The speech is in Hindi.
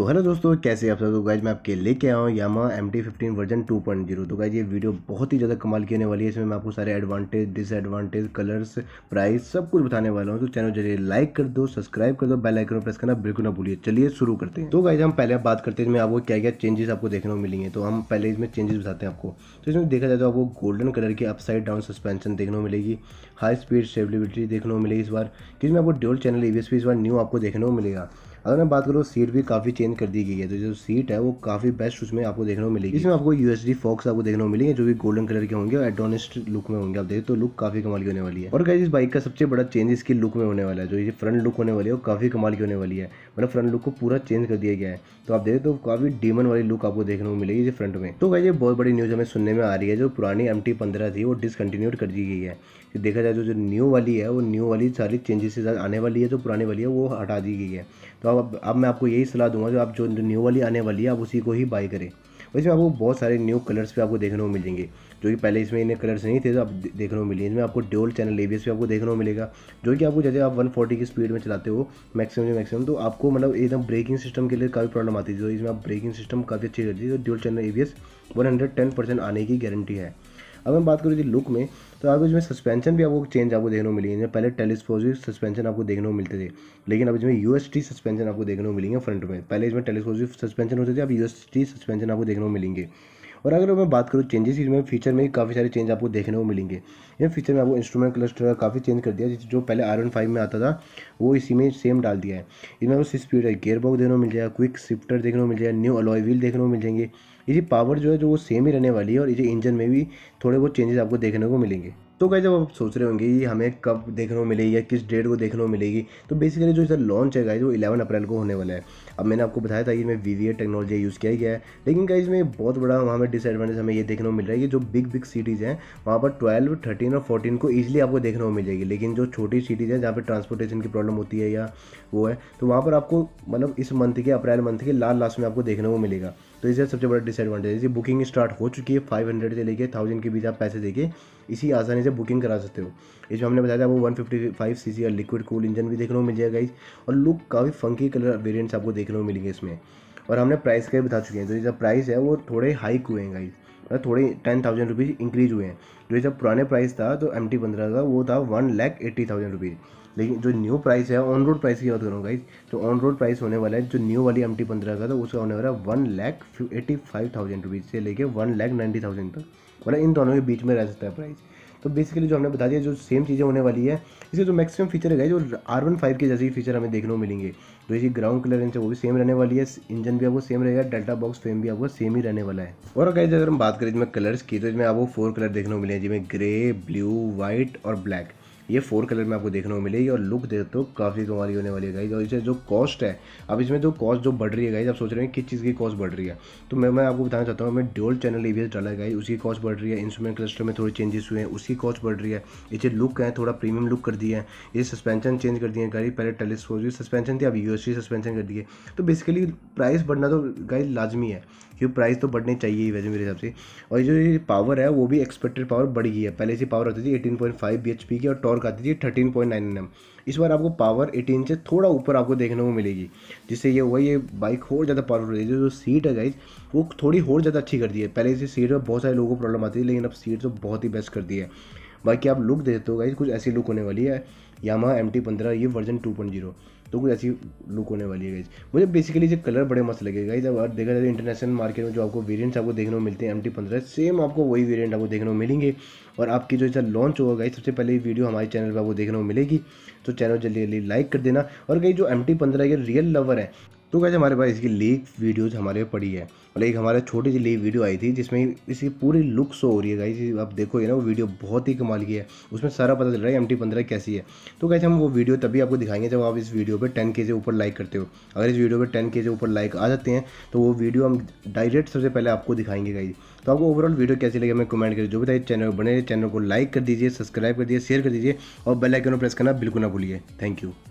तो हेलो दोस्तों कैसे आप सब तो गाइज मैं आपके लेके आया हूँ Yamaha M T fifteen version two point zero तो गाइज ये वीडियो बहुत ही ज़्यादा कमाल की होने वाली है इसमें मैं आपको सारे एडवांटेज डिसएडवांटेज कलर्स प्राइस सब कुछ बताने वाला हूँ तो चैनल जरिए लाइक कर दो सब्सक्राइब कर दो बेल आइकन प्रेस करना बिल्कुल ना भूलिए चलिए शुरू करते हैं तो गाइज हम पहले बात करते हैं इसमें आपको क्या क्या चेंजेस आपको देखने को मिलेंगे तो हम पहले इसमें चेंजेस बताते हैं आपको तो इसमें देखा जाए तो आपको गोल्डन कलर की अपसाइड डाउन सस्पेंशन देखने को मिलेगी हाई स्पीड स्टेबिलिटी देखने को मिलेगी इस बार क्योंकि आपको डोल चैनल ई इस बार न्यू आपको देखने को मिलेगा अगर मैं बात करूँ सीट भी काफ़ी चेंज कर दी गई है तो जो सीट है वो काफ़ी बेस्ट उसमें आपको देखने को मिलेगी इसमें आपको यू एस फॉक्स आपको देखने को मिलेंगे जो भी गोल्डन कलर के होंगे और एडोनिस्ट लुक में होंगे आप देखिए तो लुक काफ़ी कमाल की होने वाली है और क्या इस बाइक का सबसे बड़ा चेंज इसकी लुक में होने वाला है जो ये फ्रंट लुक होने वाली है वो काफ़ी कमाल की होने वाली है मतलब फ्रंट लुक को पूरा चेंज कर दिया गया है तो आप देखें तो काफ़ी डीमन वाली लुक आपको देखने को मिलेगी इस फ्रंट में तो ये बहुत बड़ी न्यूज़ हमें सुनने में आ रही है जो पुरानी एम टी पंद्रह थी वो डिसकंटिन्यूड कर दी गई है तो देखा जाए जो जो न्यू वाली है वो न्यू वाली सारी चेंजेस आने वाली है जो पुरानी वाली है वो हटा दी गई है तो अब अब मैं आपको यही सलाह दूंगा जो आप जो न्यू वाली आने वाली है आप उसी को ही बाई करें वैसे आपको बहुत सारे न्यू कलर्स भी आपको देखने को मिलेंगे जो कि पहले इसमें इन्हें कलर्स नहीं थे तो आप देखने को मिलेंगे इसमें आपको डोल चैनल एबीएस भी आपको देखने को मिलेगा जो कि आपको जैसे आप 140 की स्पीड में चलाते हो मैक्सिमम से मैक्सिमम तो आप आपको मतलब एकदम ब्रेकिंग सिस्टम के लिए काफ़ी प्रॉब्लम आती है जो इसमें आप ब्रेकिंग सिस्टम काफ़ी अच्छी रहती है तो dual channel A B S one hundred ten percent आने की गारंटी है अब हम बात करूँ लुक में तो आपको इसमें सस्पेंशन भी आपको चेंज आपको देखने को मिलेंगे इसमें पहले टेलीस्पोजिक सस्पेंशन आपको देखने को मिलते थे लेकिन अब इसमें यू सस्पेंशन आपको देखने को मिलेंगे फ्रंट में पहले इसमें टेलीस्पोजिक सस्पेंशन होते थे अब यू सस्पेंशन आपको देखने को मिलेंगे और अगर मैं बात करूँ चेंजेस इसमें फीचर में काफ़ी सारे चेंज आपको देखने को मिलेंगे ये फीचर में आपको इंस्ट्रूमेंट क्लस्टर काफ़ी चेंज कर दिया जो पहले आर फाइव में आता था वो इसी में सेम डाल दिया है इसमें आपको सिक्स स्पीड है गेयर बॉक्स देखने को मिल जाएगा क्विक शिफ्टर देखने को मिल जाएगा न्यू अलॉय व्हील देखने को मिल जाएंगे इसी पावर जो है जो वो सेम ही रहने वाली है और इसे इंजन में भी थोड़े बहुत चेंजेस आपको देखने को मिलेंगे तो कहीं जब आप सोच रहे होंगे कि हमें कब देखने को मिलेगी या किस डेट को देखने को मिलेगी तो बेसिकली जो इसका लॉन्च है गाइज वो इलेवन अप्रैल को होने वाला है अब मैंने आपको बताया था कि मैं वी टेक्नोलॉजी यूज़ किया गया है लेकिन गाइज में बहुत बड़ा वहाँ पर डिसएडवाटेज हमें ये देखने को मिल रहा है कि जो बिग बिग सिटीज़ हैं वहाँ पर ट्वेल्व थर्टीन और फोर्टीन को ईजिली आपको देखने को मिल जाएगी लेकिन जो छोटी सिटीज़ हैं जहाँ पर ट्रांसपोर्टेशन की प्रॉब्लम होती है या वो है तो वहाँ पर आपको मतलब इस मंथ के अप्रैल मंथ के लास्ट लास्ट में आपको देखने को मिलेगा तो इसका सबसे बड़ा डिसएडवांटेज है बुकिंग स्टार्ट हो चुकी है फाइव हंड्रेड से लेके थाउजेंड के बीच आप पैसे देके इसी आसानी से बुकिंग करा सकते हो इसमें हमने बताया था वो one fifty five C C liquid cool engine भी देखने को मिल जाएगा इस और लुक काफ़ी फंकी कलर वेरियंट्स आपको देखने को मिलेंगे इसमें और हमने प्राइस का भी बता चुके हैं तो इसका प्राइस है वो थोड़े हाइक हुए हैं गाइज थोड़े टेन थाउजेंड रुपीज़ इंक्रीज हुए हैं जो जब पुराने प्राइस था तो एम टी पंद्रह का वो था one lakh eighty thousand rupees लेकिन जो न्यू प्राइस है ऑन रोड प्राइस की बात करूँगा गाइज तो ऑन रोड प्राइस होने वाला है जो न्यू वाली एम टी पंद्रह का था तो उसका होने वाला है one lakh eighty five thousand rupees से लेके वन लैख नाइन्टी थाउजेंड तक मतलब इन दोनों के बीच में रह सकता है प्राइस तो बेसिकली जो हमने बता दिया जो सेम चीज़ें होने वाली है इसके जो मैक्सिमम फीचर है जो आर वन फाइव के जैसे ही फीचर हमें देखने को मिलेंगे तो इसकी ग्राउंड क्लियरेंस है वो भी सेम रहने वाली है इंजन भी आपको सेम रहेगा डेल्टा बॉक्स फ्रेम भी आपको सेम ही रहने वाला है और अगर अगर हम बात करें इसमें कलर्स की तो इसमें आपको फोर कलर देखने को मिले हैं जिसमें ग्रे ब्लू व्हाइट और ब्लैक ये फोर कलर में आपको देखने को मिलेगी और लुक देखते हो काफ़ी कमाली होने वाली है गाइज और इसे जो कॉस्ट है अब इसमें जो कॉस्ट जो बढ़ रही है गाइज आप सोच रहे हैं किस चीज़ की कॉस्ट बढ़ रही है तो मैं मैं आपको बताना चाहता हूँ हमें डोल चैनल ई डाला है गाइज उसकी कॉस्ट बढ़ रही है इंस्ट्रूमेंट क्लस्टर में थोड़े चेंजेस हुए हैं उसकी कॉस्ट बढ़ रही है इसे लुक है थोड़ा प्रीमियम लुक कर दिया है ये सस्पेंशन चेंज कर दिए गाड़ी पहले टेलीस्कोप सस्पेंशन थी अब यू सस्पेंशन कर दिए तो बेसिकली प्राइस बढ़ना तो गाइज लाजमी है क्योंकि प्राइस तो बढ़ने चाहिए ही वैसे मेरे हिसाब से और ये जो पावर है वो भी एक्सपेक्टेड पावर बढ़ गई है पहले से पावर होती थी eighteen point five B H P की और टॉर्क आती थी thirteen point nine N M इस बार आपको पावर एटीन से थोड़ा ऊपर आपको देखने को मिलेगी जिससे ये हुआ ये बाइक और ज़्यादा पावरफुल है जो सीट है गाइज वो थोड़ी और ज़्यादा अच्छी कर दी है पहले से सीट में बहुत सारे लोगों को प्रॉब्लम आती थी लेकिन अब सीट तो बहुत ही बेस्ट कर दी है बाकी आप लुक देते हो गाइज कुछ ऐसी लुक होने वाली है यामा एम टी पंद्रह ये वर्जन टू पॉइंट जीरो तो कुछ ऐसी लुक होने वाली है गाइज मुझे बेसिकली जो कलर बड़े मस्त लगे गाइज अब देखा जाए इंटरनेशनल तो मार्केट में जो आपको वेरियंट्स आपको देखने को मिलते हैं एम टी पंद्रह सेम आपको वही वेरियंट आपको देखने को मिलेंगे और आपकी जो इसका लॉन्च होगा गाइज सबसे पहले वीडियो हमारे चैनल पर आपको देखने को मिलेगी तो चैनल जल्दी जल्दी लाइक कर देना और गई जो एम टी पंद्रह के रियल लवर है तो कैसे हमारे पास इसकी लीक वीडियोज़ हमारे पड़ी है मतलब एक हमारे छोटी सी लीक वीडियो आई थी जिसमें इसकी पूरी लुक शो हो रही है गाइस आप ये ना वो वीडियो बहुत ही कमाल की है उसमें सारा पता चल रहा है एम टी पंद्रह कैसी है तो कैसे हम वो वीडियो तभी आपको दिखाएंगे जब आप इस वीडियो पर टेन के से ऊपर लाइक करते हो अगर इस वीडियो पर टेन के से ऊपर लाइक आ जाते हैं तो वो वीडियो हम डायरेक्ट सबसे पहले आपको दिखाएंगे गाइस तो आपको ओवरऑल वीडियो कैसी लगे हमें कमेंट करिए जो भी था चैनल बने चैनल को लाइक कर दीजिए सब्सक्राइब कर दीजिए शेयर कर दीजिए और बेलाइकन प्रेस करना बिल्कुल ना भूलिए थैंक यू